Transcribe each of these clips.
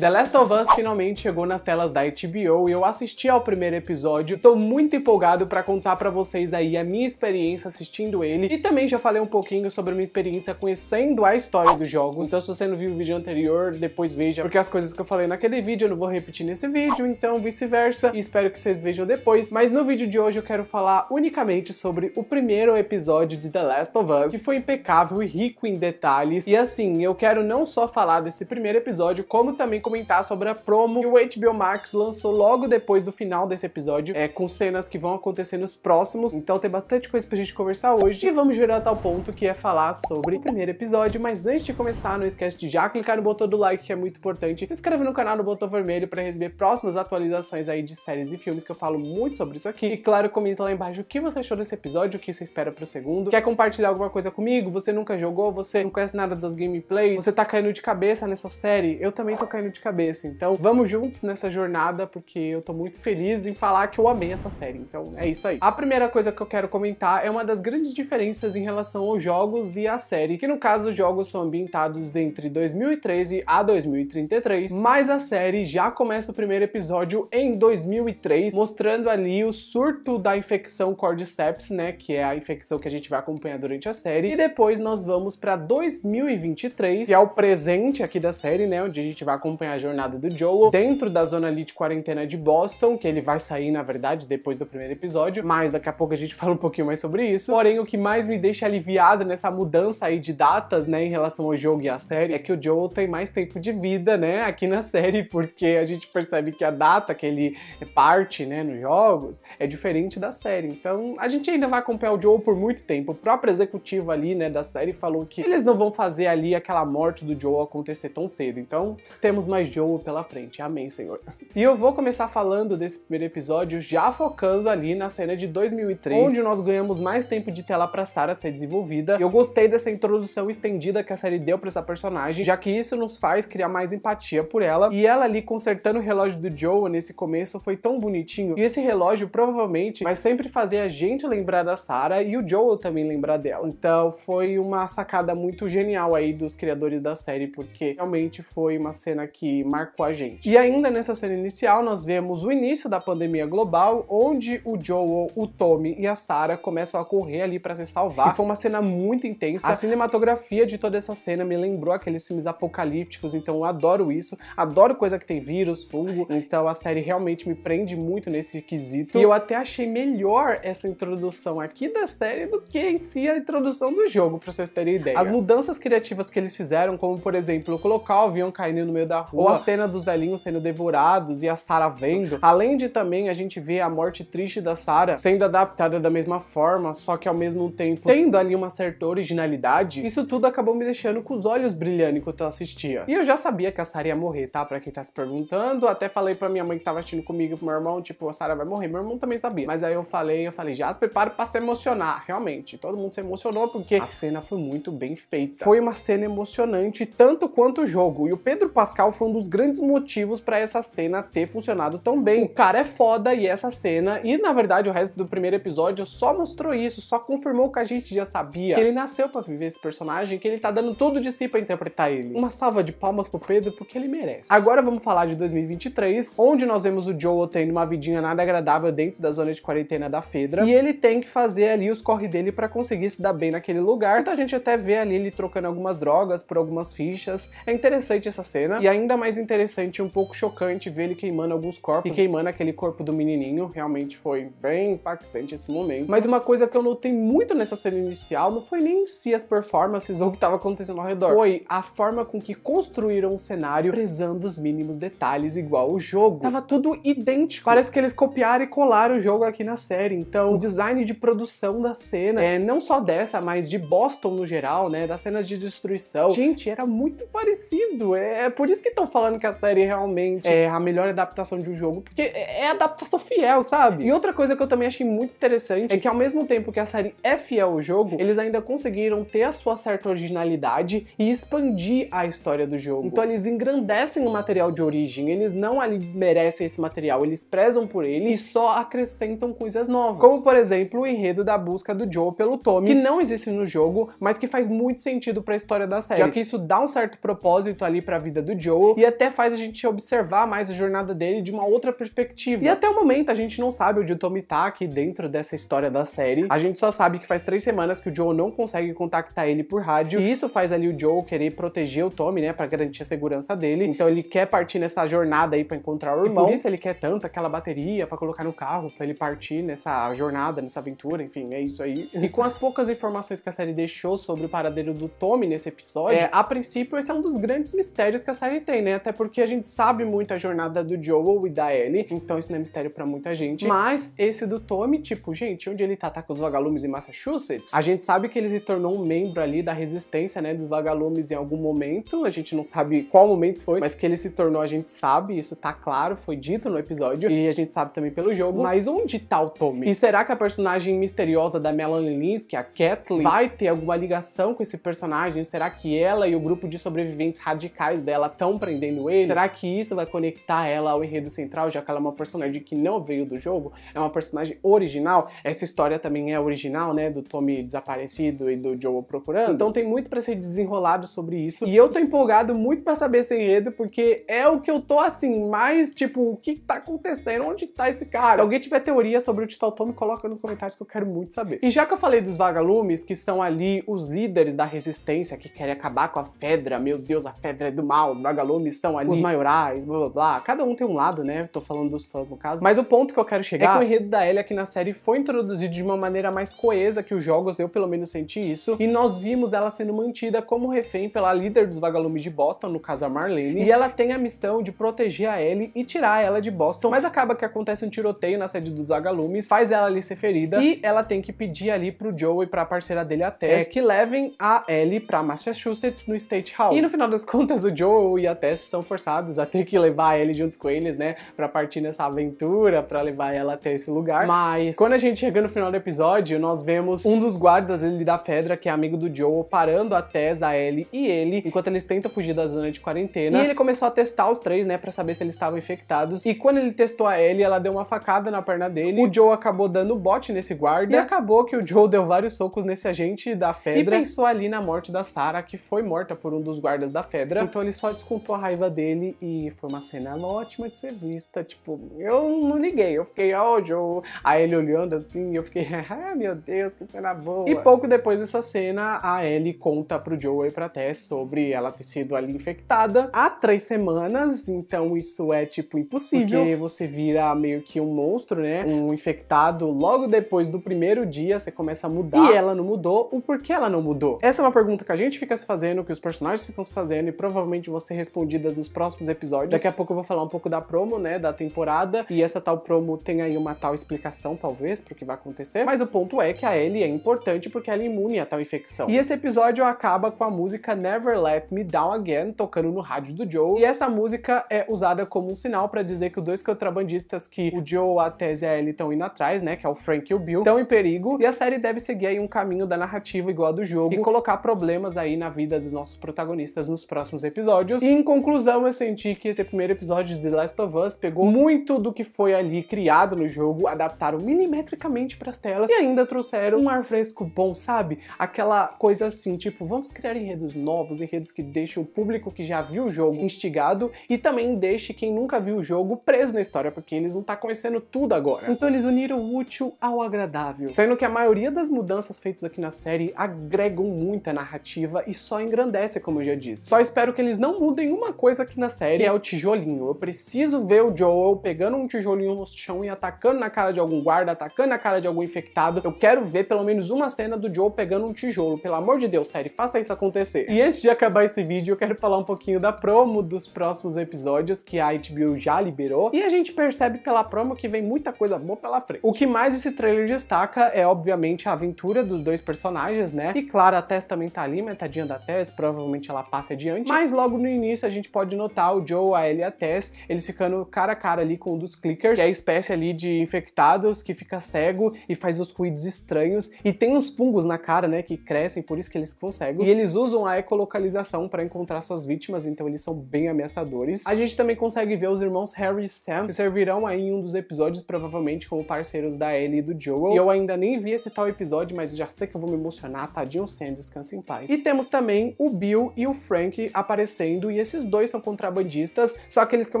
The Last of Us finalmente chegou nas telas da HBO e eu assisti ao primeiro episódio. Tô muito empolgado para contar para vocês aí a minha experiência assistindo ele e também já falei um pouquinho sobre a minha experiência conhecendo a história dos jogos. Então se você não viu o vídeo anterior, depois veja, porque as coisas que eu falei naquele vídeo eu não vou repetir nesse vídeo, então vice-versa. Espero que vocês vejam depois, mas no vídeo de hoje eu quero falar unicamente sobre o primeiro episódio de The Last of Us, que foi impecável e rico em detalhes. E assim, eu quero não só falar desse primeiro episódio, como também comentar sobre a promo que o HBO Max lançou logo depois do final desse episódio, é, com cenas que vão acontecer nos próximos. Então tem bastante coisa pra gente conversar hoje. E vamos gerar tal ponto que é falar sobre o primeiro episódio. Mas antes de começar, não esquece de já clicar no botão do like, que é muito importante. Se inscreve no canal no botão vermelho para receber próximas atualizações aí de séries e filmes, que eu falo muito sobre isso aqui. E claro, comenta lá embaixo o que você achou desse episódio, o que você espera pro segundo. Quer compartilhar alguma coisa comigo? Você nunca jogou? Você não conhece nada das gameplays? Você tá caindo de cabeça nessa série? Eu também tô caindo de de cabeça. Então vamos juntos nessa jornada, porque eu tô muito feliz em falar que eu amei essa série. Então é isso aí. A primeira coisa que eu quero comentar é uma das grandes diferenças em relação aos jogos e à série, que no caso os jogos são ambientados entre 2013 a 2033, mas a série já começa o primeiro episódio em 2003, mostrando ali o surto da infecção cordyceps, né, que é a infecção que a gente vai acompanhar durante a série, e depois nós vamos para 2023, que é o presente aqui da série, né, onde a gente vai acompanhar acompanhar a jornada do Joel dentro da zona ali de quarentena de Boston, que ele vai sair, na verdade, depois do primeiro episódio, mas daqui a pouco a gente fala um pouquinho mais sobre isso. Porém, o que mais me deixa aliviado nessa mudança aí de datas, né, em relação ao jogo e à série, é que o Joel tem mais tempo de vida, né, aqui na série, porque a gente percebe que a data que ele parte, né, nos jogos, é diferente da série. Então, a gente ainda vai acompanhar o Joel por muito tempo. O próprio executivo ali, né, da série falou que eles não vão fazer ali aquela morte do Joel acontecer tão cedo. Então, temos mais mais Joe pela frente. Amém, Senhor. E eu vou começar falando desse primeiro episódio já focando ali na cena de 2003, onde nós ganhamos mais tempo de tela para Sarah ser desenvolvida. Eu gostei dessa introdução estendida que a série deu para essa personagem, já que isso nos faz criar mais empatia por ela. E ela ali consertando o relógio do Joe nesse começo foi tão bonitinho. E esse relógio provavelmente vai sempre fazer a gente lembrar da Sarah e o Joe também lembrar dela. Então foi uma sacada muito genial aí dos criadores da série, porque realmente foi uma cena que marcou a gente. E ainda nessa cena inicial, nós vemos o início da pandemia global, onde o Joel, o Tommy e a Sarah começam a correr ali para se salvar. E foi uma cena muito intensa. A cinematografia de toda essa cena me lembrou aqueles filmes apocalípticos, então eu adoro isso. Adoro coisa que tem vírus, fungo, hum. então a série realmente me prende muito nesse quesito. E eu até achei melhor essa introdução aqui da série do que em si a introdução do jogo, pra vocês terem ideia. As mudanças criativas que eles fizeram, como por exemplo, colocar o avião caindo no meio da rua. Ou a cena dos velhinhos sendo devorados e a Sara vendo. Além de também a gente ver a morte triste da Sara sendo adaptada da mesma forma, só que ao mesmo tempo tendo ali uma certa originalidade, isso tudo acabou me deixando com os olhos brilhando enquanto eu assistia. E eu já sabia que a Sara ia morrer, tá? Pra quem tá se perguntando, até falei pra minha mãe que tava assistindo comigo e pro meu irmão, tipo, a Sara vai morrer. Meu irmão também sabia. Mas aí eu falei, eu falei, já se prepara pra se emocionar. Realmente, todo mundo se emocionou porque a cena foi muito bem feita. Foi uma cena emocionante, tanto quanto o jogo. E o Pedro Pascal foi um dos grandes motivos para essa cena ter funcionado tão bem. O cara é foda e essa cena, e na verdade o resto do primeiro episódio só mostrou isso, só confirmou o que a gente já sabia, que ele nasceu para viver esse personagem, que ele tá dando tudo de si para interpretar ele. Uma salva de palmas pro Pedro porque ele merece. Agora vamos falar de 2023, onde nós vemos o Joel tendo uma vidinha nada agradável dentro da zona de quarentena da Fedra, e ele tem que fazer ali os corre dele para conseguir se dar bem naquele lugar. Então a gente até vê ali ele trocando algumas drogas por algumas fichas. É interessante essa cena e ainda ainda mais interessante e um pouco chocante ver ele queimando alguns corpos e queimando aquele corpo do menininho. Realmente foi bem impactante esse momento. Mas uma coisa que eu notei muito nessa cena inicial não foi nem se si as performances ou o que estava acontecendo ao redor, foi a forma com que construíram o cenário, prezando os mínimos detalhes igual o jogo. Tava tudo idêntico. Parece que eles copiaram e colaram o jogo aqui na série. Então, o design de produção da cena, é, não só dessa, mas de Boston no geral, né, das cenas de destruição. Gente, era muito parecido. É, é por isso que estão falando que a série realmente é a melhor adaptação de um jogo, porque é, é adaptação fiel, sabe? E outra coisa que eu também achei muito interessante é que ao mesmo tempo que a série é fiel ao jogo, eles ainda conseguiram ter a sua certa originalidade e expandir a história do jogo. Então eles engrandecem o material de origem, eles não ali desmerecem esse material, eles prezam por ele e só acrescentam coisas novas. Como por exemplo, o enredo da busca do Joe pelo Tommy, que não existe no jogo, mas que faz muito sentido para a história da série. Já que isso dá um certo propósito ali para a vida do Joe, e até faz a gente observar mais a jornada dele de uma outra perspectiva. E até o momento a gente não sabe onde o Tommy tá aqui dentro dessa história da série. A gente só sabe que faz três semanas que o Joe não consegue contactar ele por rádio e isso faz ali o Joe querer proteger o Tommy, né, para garantir a segurança dele. Então ele quer partir nessa jornada aí para encontrar o irmão. E por isso ele quer tanto aquela bateria para colocar no carro para ele partir nessa jornada, nessa aventura, enfim, é isso aí. E com as poucas informações que a série deixou sobre o paradeiro do Tommy nesse episódio, é, a princípio esse é um dos grandes mistérios que a série tem também, né? Até porque a gente sabe muito a jornada do Joel e da Ellie, então isso não é mistério para muita gente. Mas esse do Tommy, tipo, gente, onde ele tá, tá com os vagalumes em Massachusetts? A gente sabe que ele se tornou um membro ali da resistência, né, dos vagalumes em algum momento. A gente não sabe qual momento foi, mas que ele se tornou, a gente sabe, isso tá claro, foi dito no episódio e a gente sabe também pelo jogo. Mas onde tá o Tommy? E será que a personagem misteriosa da Melanie é a Kathleen, vai ter alguma ligação com esse personagem? Será que ela e o grupo de sobreviventes radicais dela estão pra ele? Será que isso vai conectar ela ao enredo central, já que ela é uma personagem que não veio do jogo? É uma personagem original? Essa história também é original, né? Do Tommy desaparecido e do Joel procurando. Então tem muito para ser desenrolado sobre isso. E eu tô empolgado muito para saber esse enredo, porque é o que eu tô assim, mais tipo, o que tá acontecendo? Onde tá esse cara? Se alguém tiver teoria sobre o Titão Tommy, coloca nos comentários que eu quero muito saber. E já que eu falei dos vagalumes, que são ali os líderes da resistência que querem acabar com a Fedra, meu Deus, a Fedra é do mal, os vagalumes estão ali, os maiorais, blá blá blá. Cada um tem um lado, né? Tô falando dos fãs no caso. Mas o ponto que eu quero chegar é que o enredo da Ellie aqui na série foi introduzido de uma maneira mais coesa que os jogos, eu pelo menos senti isso. E nós vimos ela sendo mantida como refém pela líder dos vagalumes de Boston, no caso a Marlene. E ela tem a missão de proteger a Ellie e tirar ela de Boston. Mas acaba que acontece um tiroteio na sede dos vagalumes, faz ela ali ser ferida. E ela tem que pedir ali pro Joe e pra parceira dele a Tess é, que levem a Ellie pra Massachusetts no State House. E no final das contas, o Joe e a até são forçados a ter que levar ele junto com eles, né? Pra partir nessa aventura, pra levar ela até esse lugar. Mas quando a gente chega no final do episódio, nós vemos um dos guardas ele da Fedra, que é amigo do Joe, parando a Tess, a Ellie e ele, enquanto eles tentam fugir da zona de quarentena. E ele começou a testar os três, né? Pra saber se eles estavam infectados. E quando ele testou a Ellie, ela deu uma facada na perna dele. O Joe acabou dando bote nesse guarda. E acabou que o Joe deu vários socos nesse agente da Fedra. E pensou ali na morte da Sarah, que foi morta por um dos guardas da Fedra. Então ele só descontou com a raiva dele e foi uma cena ótima de ser vista. Tipo, eu não liguei, eu fiquei, ó, oh, Joe. a ele olhando assim, eu fiquei, ah, meu Deus, que cena boa. E pouco depois dessa cena, a Ellie conta pro Joe e pra Tess sobre ela ter sido ali infectada há três semanas, então isso é, tipo, impossível. Porque você vira meio que um monstro, né? Um infectado. Logo depois do primeiro dia, você começa a mudar. E ela não mudou. O porquê ela não mudou? Essa é uma pergunta que a gente fica se fazendo, que os personagens ficam se fazendo, e provavelmente você responde respondidas nos próximos episódios. Daqui a pouco eu vou falar um pouco da promo, né, da temporada, e essa tal promo tem aí uma tal explicação, talvez, pro que vai acontecer. Mas o ponto é que a Ellie é importante porque ela é imune a tal infecção. E esse episódio acaba com a música Never Let Me Down Again tocando no rádio do Joe, e essa música é usada como um sinal para dizer que os dois contrabandistas que o Joe, a Tese e a Ellie estão indo atrás, né, que é o Frank e o Bill, estão em perigo, e a série deve seguir aí um caminho da narrativa igual a do jogo e colocar problemas aí na vida dos nossos protagonistas nos próximos episódios. E, conclusão, eu senti que esse primeiro episódio de The Last of Us pegou muito do que foi ali criado no jogo, adaptaram milimetricamente para as telas e ainda trouxeram um ar fresco bom, sabe? Aquela coisa assim, tipo, vamos criar enredos novos, enredos que deixem o público que já viu o jogo instigado e também deixe quem nunca viu o jogo preso na história, porque eles não tá conhecendo tudo agora. Então eles uniram o útil ao agradável, sendo que a maioria das mudanças feitas aqui na série agregam muita narrativa e só engrandece, como eu já disse. Só espero que eles não mudem o uma coisa aqui na série que é o tijolinho. Eu preciso ver o Joel pegando um tijolinho no chão e atacando na cara de algum guarda, atacando na cara de algum infectado. Eu quero ver pelo menos uma cena do Joel pegando um tijolo. Pelo amor de Deus, série, faça isso acontecer. E antes de acabar esse vídeo, eu quero falar um pouquinho da promo dos próximos episódios que a HBO já liberou. E a gente percebe pela promo que vem muita coisa boa pela frente. O que mais esse trailer destaca é, obviamente, a aventura dos dois personagens, né? E claro, a Tess também tá ali, metadinha da Tess, provavelmente ela passa adiante. Mas logo no início a a gente pode notar o Joe, a Ellie e a Tess, eles ficando cara a cara ali com um dos clickers, que é a espécie ali de infectados que fica cego e faz os cuidos estranhos. E tem uns fungos na cara, né, que crescem, por isso que eles ficam cegos. E eles usam a ecolocalização para encontrar suas vítimas, então eles são bem ameaçadores. A gente também consegue ver os irmãos Harry e Sam, que servirão aí em um dos episódios, provavelmente como parceiros da Ellie e do Joel. E eu ainda nem vi esse tal episódio, mas já sei que eu vou me emocionar, tadinho Sam, descansa em paz. E temos também o Bill e o Frank aparecendo, e esses esses dois são contrabandistas, só aqueles que eu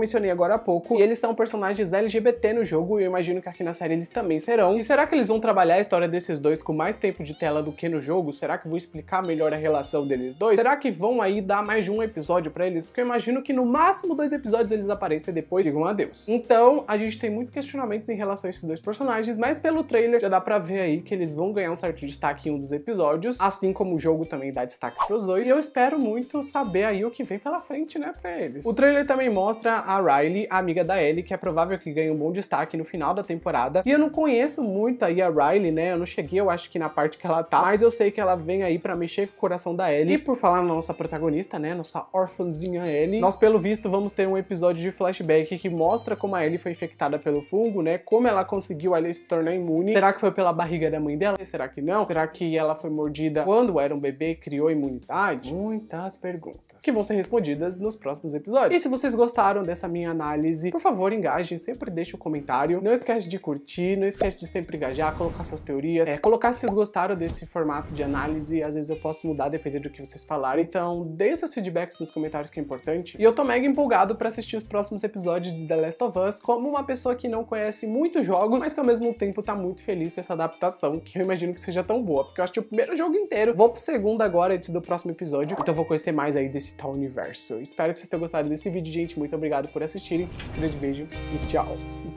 mencionei agora há pouco, e eles são personagens LGBT no jogo, e eu imagino que aqui na série eles também serão. E será que eles vão trabalhar a história desses dois com mais tempo de tela do que no jogo? Será que vão explicar melhor a relação deles dois? Será que vão aí dar mais de um episódio pra eles? Porque eu imagino que no máximo dois episódios eles apareçam e depois digam adeus. Então, a gente tem muitos questionamentos em relação a esses dois personagens, mas pelo trailer já dá pra ver aí que eles vão ganhar um certo destaque em um dos episódios, assim como o jogo também dá destaque pros dois. E eu espero muito saber aí o que vem pela frente né, pra eles. O trailer também mostra a Riley, a amiga da Ellie, que é provável que ganhe um bom destaque no final da temporada. E eu não conheço muito aí a Riley, né? Eu não cheguei, eu acho que na parte que ela tá, mas eu sei que ela vem aí para mexer com o coração da Ellie. E por falar na nossa protagonista, né, nossa orfãzinha Ellie, nós pelo visto vamos ter um episódio de flashback que mostra como a Ellie foi infectada pelo fungo, né? Como ela conseguiu ali se tornar imune. Será que foi pela barriga da mãe dela? Será que não? Será que ela foi mordida quando era um bebê e criou imunidade? Muitas perguntas que vão ser respondidas dúvidas nos próximos episódios. E se vocês gostaram dessa minha análise, por favor, engajem, sempre deixe um comentário. Não esquece de curtir, não esquece de sempre engajar, colocar suas teorias, é, colocar se vocês gostaram desse formato de análise, às vezes eu posso mudar dependendo do que vocês falarem, então deem seus feedbacks nos comentários que é importante. E eu tô mega empolgado para assistir os próximos episódios de The Last of Us como uma pessoa que não conhece muitos jogos, mas que ao mesmo tempo tá muito feliz com essa adaptação, que eu imagino que seja tão boa, porque eu assisti o primeiro jogo inteiro, vou pro segundo agora antes do próximo episódio, então vou conhecer mais aí desse tal universo. Espero que vocês tenham gostado desse vídeo, gente. Muito obrigado por assistirem. Um grande beijo e tchau!